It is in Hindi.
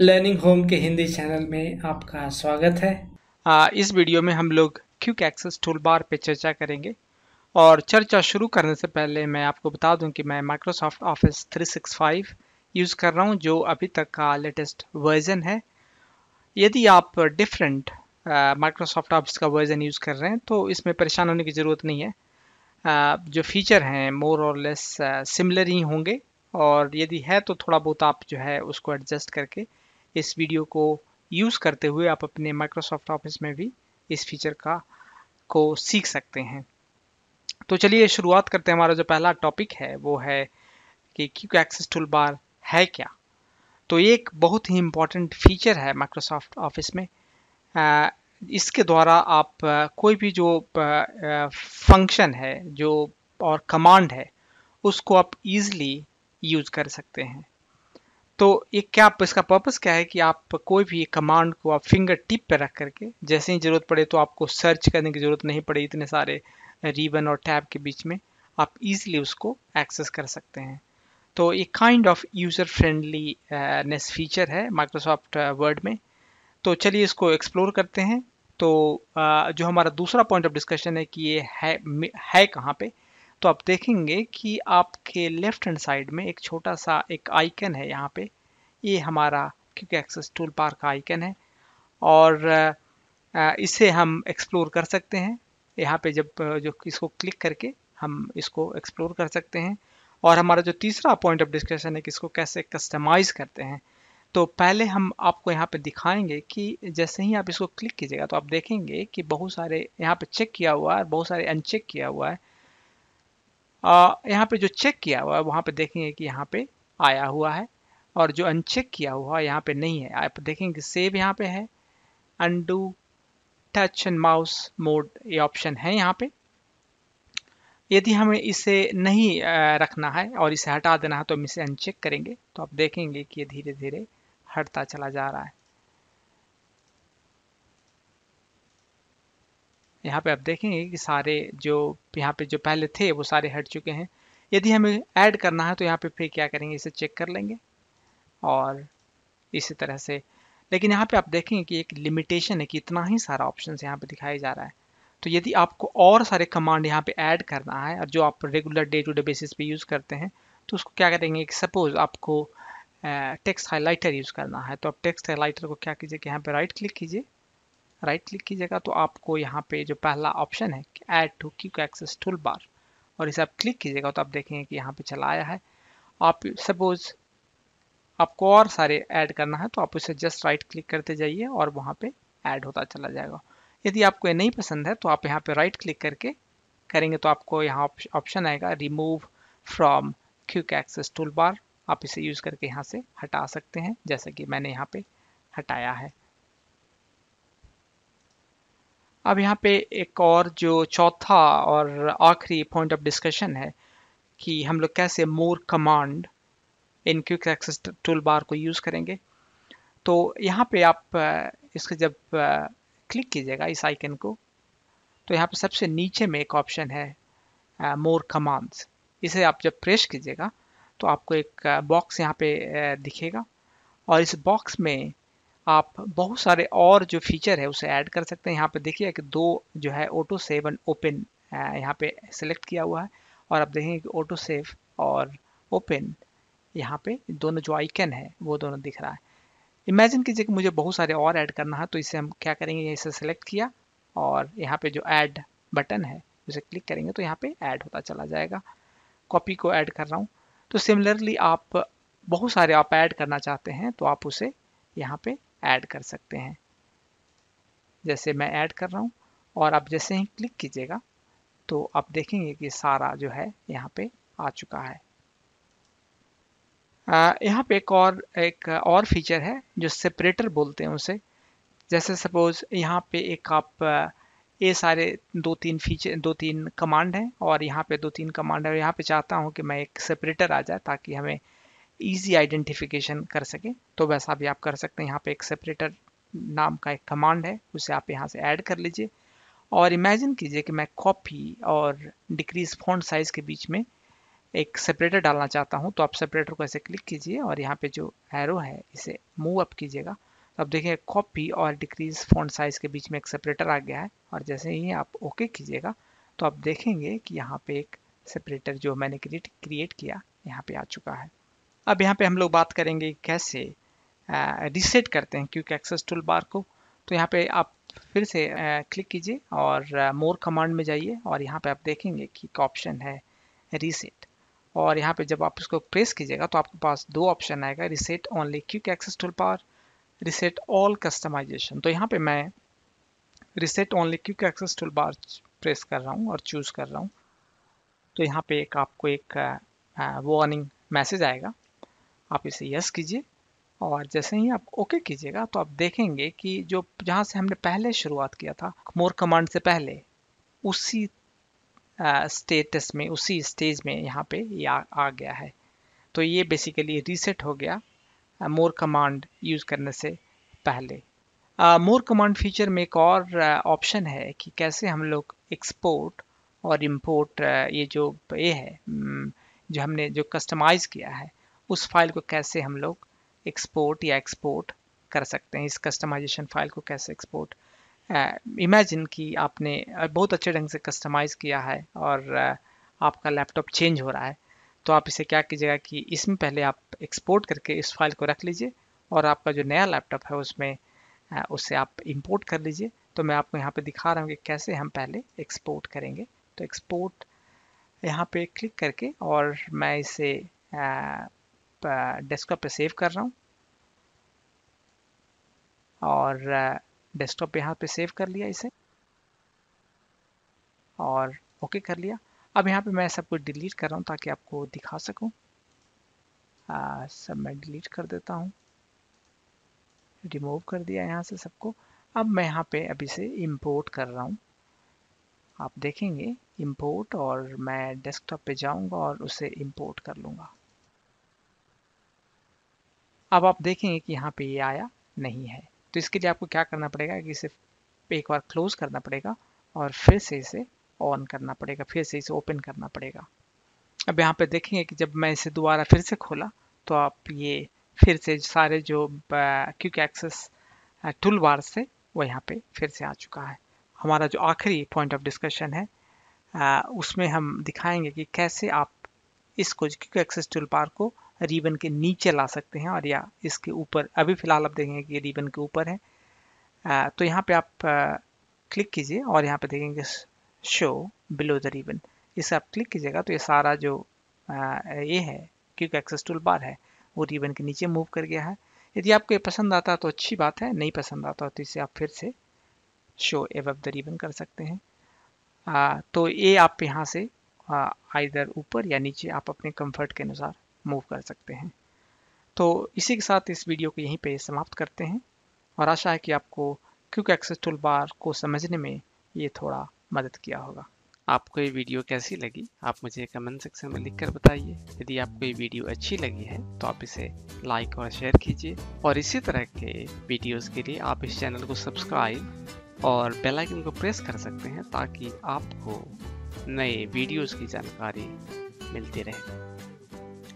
लर्निंग होम के हिंदी चैनल में आपका स्वागत है आ, इस वीडियो में हम लोग क्विक एक्सेस टूल बार पर चर्चा करेंगे और चर्चा शुरू करने से पहले मैं आपको बता दूं कि मैं माइक्रोसॉफ्ट ऑफिस 365 यूज़ कर रहा हूं जो अभी तक का लेटेस्ट वर्जन है यदि आप डिफरेंट माइक्रोसॉफ्ट ऑफिस का वर्जन यूज़ कर रहे हैं तो इसमें परेशान होने की ज़रूरत नहीं है आ, जो फीचर हैं मोर और लेस सिमिलर ही होंगे और यदि है तो थोड़ा बहुत आप जो है उसको एडजस्ट करके इस वीडियो को यूज़ करते हुए आप अपने माइक्रोसॉफ्ट ऑफिस में भी इस फीचर का को सीख सकते हैं तो चलिए शुरुआत करते हैं हमारा जो पहला टॉपिक है वो है कि क्यूक एक्सेस टूल बार है क्या तो ये एक बहुत ही इम्पॉर्टेंट फीचर है माइक्रोसॉफ्ट ऑफिस में इसके द्वारा आप कोई भी जो फंक्शन है जो और कमांड है उसको आप इजीली यूज कर सकते हैं तो ये क्या आप इसका पर्पस क्या है कि आप कोई भी कमांड को आप फिंगर टिप पे रख करके जैसे ही ज़रूरत पड़े तो आपको सर्च करने की ज़रूरत नहीं पड़े इतने सारे रिबन और टैब के बीच में आप इजीली उसको एक्सेस कर सकते हैं तो ये kind of user friendly ness feature है माइक्रोसॉफ्ट वर्ड uh, में तो चलिए इसको एक्सप्लोर करते हैं तो uh, जो हमारा दूसरा पॉइंट ऑफ डिस्कशन है कि ये है है कहाँ पे तो आप देखेंगे कि आपके लेफ्ट हैंड साइड में एक छोटा सा एक आइकन है यहाँ पे ये हमारा क्विक एक्सेस टूल पार का आइकन है और इसे हम एक्सप्लोर कर सकते हैं यहाँ पे जब जो इसको क्लिक करके हम इसको एक्सप्लोर कर सकते हैं और हमारा जो तीसरा पॉइंट ऑफ डिस्कशन है कि इसको कैसे कस्टमाइज़ करते हैं तो पहले हम आपको यहाँ पे दिखाएंगे कि जैसे ही आप इसको क्लिक कीजिएगा तो आप देखेंगे कि बहुत सारे यहाँ पे चेक किया हुआ है बहुत सारे अनचेक किया हुआ है यहाँ पे जो चेक किया हुआ है वहाँ पे देखेंगे कि यहाँ पे आया हुआ है और जो अनचेक किया हुआ यहाँ पे नहीं है आप देखेंगे सेव यहाँ पे है undo touch and mouse mode ये ऑप्शन है यहाँ पे यदि हमें इसे नहीं रखना है और इसे हटा देना है तो हम इसे अनचेक करेंगे तो आप देखेंगे कि ये धीरे धीरे हटता चला जा रहा है यहाँ पे आप देखेंगे कि सारे जो यहाँ पे जो पहले थे वो सारे हट चुके हैं यदि हमें ऐड करना है तो यहाँ पे फिर क्या करेंगे इसे चेक कर लेंगे और इसी तरह से लेकिन यहाँ पे आप देखेंगे कि एक लिमिटेशन है कि इतना ही सारा ऑप्शन यहाँ पे दिखाया जा रहा है तो यदि आपको और सारे कमांड यहाँ पे ऐड करना है और जो आप regular day to day basis पे यूज़ करते हैं तो उसको क्या करेंगे सपोज़ आपको टेक्स्ट हाईलाइटर यूज़ करना है तो आप टेक्स्ट हाईलाइटर को क्या कीजिए कि यहाँ पर राइट क्लिक कीजिए राइट क्लिक कीजिएगा तो आपको यहाँ पे जो पहला ऑप्शन है add to quick access tool bar और इसे आप क्लिक कीजिएगा तो आप देखेंगे कि यहाँ पे चला आया है आप सपोज़ आपको और सारे ऐड करना है तो आप उसे जस्ट राइट क्लिक करते जाइए और वहाँ पे ऐड होता चला जाएगा यदि आपको ये नहीं पसंद है तो आप यहाँ पे राइट क्लिक करके करेंगे तो आपको यहाँ ऑप्शन आएगा remove from quick access tool bar आप इसे यूज़ करके यहाँ से हटा सकते हैं जैसे कि मैंने यहाँ पर हटाया है अब यहाँ पे एक और जो चौथा और आखिरी पॉइंट ऑफ डिस्कशन है कि हम लोग कैसे more command in quick access tool bar को यूज़ करेंगे तो यहाँ पे आप इसके जब क्लिक कीजिएगा इस आइकन को तो यहाँ पे सबसे नीचे में एक ऑप्शन है मोर कमांड्स इसे आप जब प्रेस कीजिएगा तो आपको एक बॉक्स यहाँ पे दिखेगा और इस बॉक्स में आप बहुत सारे और जो फीचर है उसे ऐड कर सकते हैं यहाँ पे देखिए कि दो जो है ऑटो सेव एंड ओपन यहाँ पे सेलेक्ट किया हुआ है और आप देखेंगे कि ऑटो सेव और ओपन यहाँ पे दोनों जो आइकन है वो दोनों दिख रहा है इमेजिन कीजिए कि मुझे बहुत सारे और ऐड करना है तो इसे हम क्या करेंगे इसे सेलेक्ट किया और यहाँ पे जो ऐड बटन है उसे क्लिक करेंगे तो यहाँ पे ऐड होता चला जाएगा कॉपी को ऐड कर रहा हूँ तो सिमिलरली आप बहुत सारे आप ऐड करना चाहते हैं तो आप उसे यहाँ पे ऐड कर सकते हैं जैसे मैं ऐड कर रहा हूँ और आप जैसे ही क्लिक कीजिएगा तो आप देखेंगे कि सारा जो है यहाँ पे आ चुका है यहाँ पे एक और एक और फीचर है जो सेपरेटर बोलते हैं उसे जैसे सपोज यहाँ पे एक आप ये सारे दो तीन फीचर दो तीन कमांड हैं और यहाँ पे दो तीन कमांड है और यहाँ पे चाहता हूँ कि मैं एक सेपरेटर आ जाए ताकि हमें इजी आइडेंटिफिकेशन कर सकें तो वैसा भी आप कर सकते हैं यहाँ पे एक सेपरेटर नाम का एक कमांड है उसे आप यहाँ से ऐड कर लीजिए और इमेजिन कीजिए कि मैं कॉपी और डिक्रीज फॉन्ट साइज़ के बीच में एक सेपरेटर डालना चाहता हूँ तो आप सेपरेटर को ऐसे क्लिक कीजिए और यहाँ पे जो एरो है इसे मूव अप कीजिएगा तो आप देखिए कॉपी और डिक्रीज फ़ॉन्ट साइज़ के बीच में एक सेपरेटर आ गया है और जैसे ही आप ओके कीजिएगा तो आप देखेंगे कि यहाँ पे एक सेपरेटर जो मैंने क्रिएट क्रिएट किया यहाँ पे आ चुका है अब यहाँ पे हम लोग बात करेंगे कैसे रीसेट करते हैं क्योंकि एक्सेस टूल बार को तो यहाँ पे आप फिर से आ, क्लिक कीजिए और मोर कमांड में जाइए और यहाँ पे आप देखेंगे कि एक ऑप्शन है रीसेट और यहाँ पे जब आप इसको प्रेस कीजिएगा तो आपके पास दो ऑप्शन आएगा reset only quick access tool bar reset all customization तो यहाँ पे मैं reset only quick access tool bar press कर रहा हूँ और चूज़ कर रहा हूँ तो यहाँ पे एक आपको एक वार्निंग मैसेज आएगा आप इसे यस कीजिए और जैसे ही आप ओके कीजिएगा तो आप देखेंगे कि जो जहाँ से हमने पहले शुरुआत किया था मोर कमांड से पहले उसी स्टेटस में उसी स्टेज में यहाँ पे या आ, गया है तो ये बेसिकली रीसेट हो गया मोर कमांड यूज़ करने से पहले मोर कमांड फीचर में एक और ऑप्शन uh, है कि कैसे हम लोग एक्सपोर्ट और इम्पोर्ट uh, ये जो ये है जो हमने जो कस्टमाइज़ किया है उस फाइल को कैसे हम लोग एक्सपोर्ट या एक्सपोर्ट कर सकते हैं इस कस्टमाइजेशन फाइल को कैसे एक्सपोर्ट इमेजिन कि आपने बहुत अच्छे ढंग से कस्टमाइज़ किया है और आपका लैपटॉप चेंज हो रहा है तो आप इसे क्या कीजिएगा कि इसमें पहले आप एक्सपोर्ट करके इस फाइल को रख लीजिए और आपका जो नया लैपटॉप है उसमें उसे आप इंपोर्ट कर लीजिए तो मैं आपको यहाँ पे दिखा रहा हूँ कि कैसे हम पहले एक्सपोर्ट करेंगे तो एक्सपोर्ट यहाँ पे क्लिक करके और मैं इसे डेस्कटॉप पे सेव कर रहा हूँ और डेस्कटॉप यहाँ पे सेव कर लिया इसे और ओके कर लिया अब यहाँ पे मैं सब कुछ डिलीट कर रहा हूँ ताकि आपको दिखा सकूँ सब मैं डिलीट कर देता हूँ रिमूव कर दिया यहाँ से सबको अब मैं यहाँ पे अभी से इंपोर्ट कर रहा हूँ आप देखेंगे इंपोर्ट और मैं डेस्कटॉप पे जाऊँगा और उसे इंपोर्ट कर लूँगा अब आप देखेंगे कि यहाँ पे ये यह आया नहीं है तो इसके लिए आपको क्या करना पड़ेगा कि इसे एक बार क्लोज करना पड़ेगा और फिर से इसे ऑन करना पड़ेगा फिर से इसे ओपन करना पड़ेगा अब यहाँ पे देखेंगे कि जब मैं इसे दोबारा फिर से खोला तो आप ये फिर से सारे जो क्यूक एक्सेस टूल बार से वो यहाँ पे फिर से आ चुका है हमारा जो आखिरी पॉइंट ऑफ डिस्कशन है आ, उसमें हम दिखाएंगे कि कैसे आप इसको क्यूक एक्सेस टूल बार को रिबन के नीचे ला सकते हैं और या इसके ऊपर अभी फ़िलहाल आप देखेंगे कि ये रिबन के ऊपर है तो यहाँ पे आप क्लिक कीजिए और यहाँ पे देखेंगे शो बिलो द रिबन इसे आप क्लिक कीजिएगा तो ये सारा जो ये है क्योंकि एक्सेस टूल बार है वो रिबन के नीचे मूव कर गया है यदि आपको ये पसंद आता है तो अच्छी बात है नहीं पसंद आता तो इसे आप फिर से शो एव द रिबन कर सकते हैं तो ये आप यहाँ से आइधर ऊपर या नीचे आप अपने कंफर्ट के अनुसार मूव कर सकते हैं तो इसी के साथ इस वीडियो को यहीं पे समाप्त करते हैं और आशा है कि आपको क्योंकि एक्सेस टूल बार को समझने में ये थोड़ा मदद किया होगा आपको ये वीडियो कैसी लगी आप मुझे कमेंट सेक्शन में लिखकर बताइए यदि आपको ये वीडियो अच्छी लगी है तो आप इसे लाइक और शेयर कीजिए और इसी तरह के वीडियोस के लिए आप इस चैनल को सब्सक्राइब और बेल आइकन को प्रेस कर सकते हैं ताकि आपको नए वीडियोस की जानकारी मिलती रहे